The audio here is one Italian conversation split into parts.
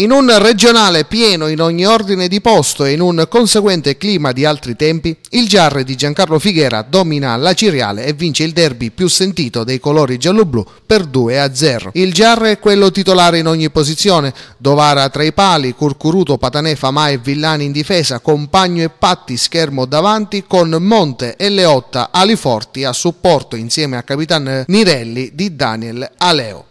In un regionale pieno in ogni ordine di posto e in un conseguente clima di altri tempi, il Giarre di Giancarlo Figuera domina la Ciriale e vince il derby più sentito dei colori gialloblu per 2 0. Il Giarre è quello titolare in ogni posizione, Dovara tra i pali, Curcuruto, Patanè, Famà e Villani in difesa, Compagno e Patti schermo davanti con Monte e Leotta Aliforti a supporto insieme a Capitan Nirelli di Daniel Aleo.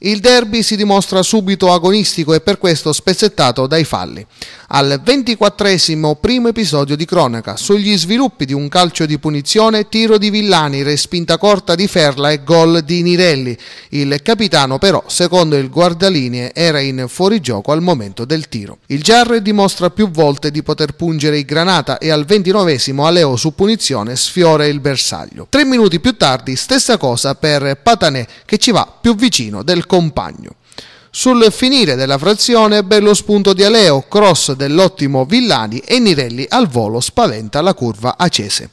Il derby si dimostra subito agonistico e per questo spezzettato dai falli. Al ventiquattresimo primo episodio di cronaca, sugli sviluppi di un calcio di punizione, tiro di Villani, respinta corta di Ferla e gol di Nirelli. Il capitano però, secondo il guardalinee, era in fuorigioco al momento del tiro. Il Giarre dimostra più volte di poter pungere il Granata e al ventinovesimo Aleo su punizione sfiora il bersaglio. Tre minuti più tardi stessa cosa per Patanè che ci va più vicino del compagno. Sul finire della frazione, bello spunto di Aleo, cross dell'ottimo Villani e Nirelli al volo spaventa la curva acese.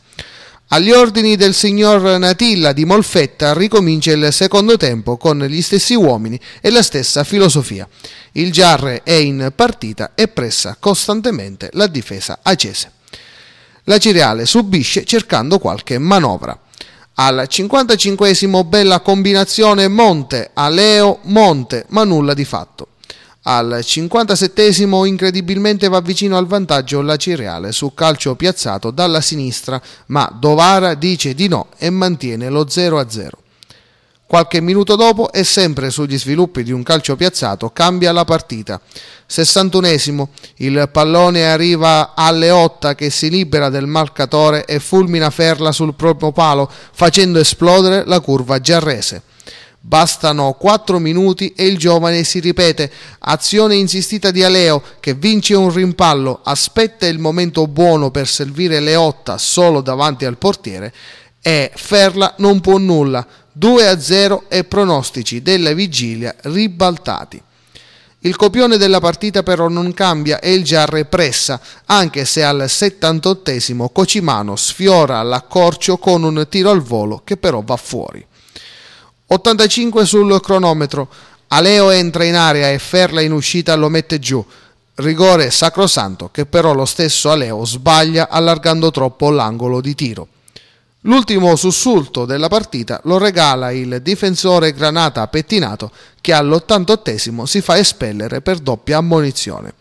Agli ordini del signor Natilla di Molfetta ricomincia il secondo tempo con gli stessi uomini e la stessa filosofia. Il Giarre è in partita e pressa costantemente la difesa acese. La Cireale subisce cercando qualche manovra. Al 55 bella combinazione Monte, Aleo, Monte, ma nulla di fatto. Al 57 incredibilmente va vicino al vantaggio la Cireale su calcio piazzato dalla sinistra, ma Dovara dice di no e mantiene lo 0-0. Qualche minuto dopo e sempre sugli sviluppi di un calcio piazzato cambia la partita. 61 esimo il pallone arriva alle 8 che si libera del marcatore e fulmina Ferla sul proprio palo facendo esplodere la curva giarrese. Bastano 4 minuti e il giovane si ripete. Azione insistita di Aleo che vince un rimpallo, aspetta il momento buono per servire Leotta solo davanti al portiere e Ferla non può nulla 2-0 a e pronostici della vigilia ribaltati. Il copione della partita però non cambia e il Giarre pressa, anche se al 78 Cocimano sfiora l'accorcio con un tiro al volo che però va fuori. 85 sul cronometro, Aleo entra in area e Ferla in uscita lo mette giù. Rigore sacrosanto che però lo stesso Aleo sbaglia allargando troppo l'angolo di tiro. L'ultimo sussulto della partita lo regala il difensore Granata Pettinato che all'88 si fa espellere per doppia ammonizione.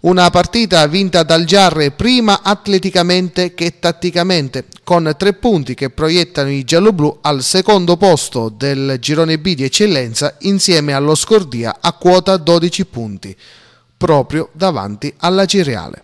Una partita vinta dal Giarre prima atleticamente che tatticamente, con tre punti che proiettano i gialloblu al secondo posto del girone B di eccellenza insieme allo Scordia a quota 12 punti, proprio davanti alla Cireale.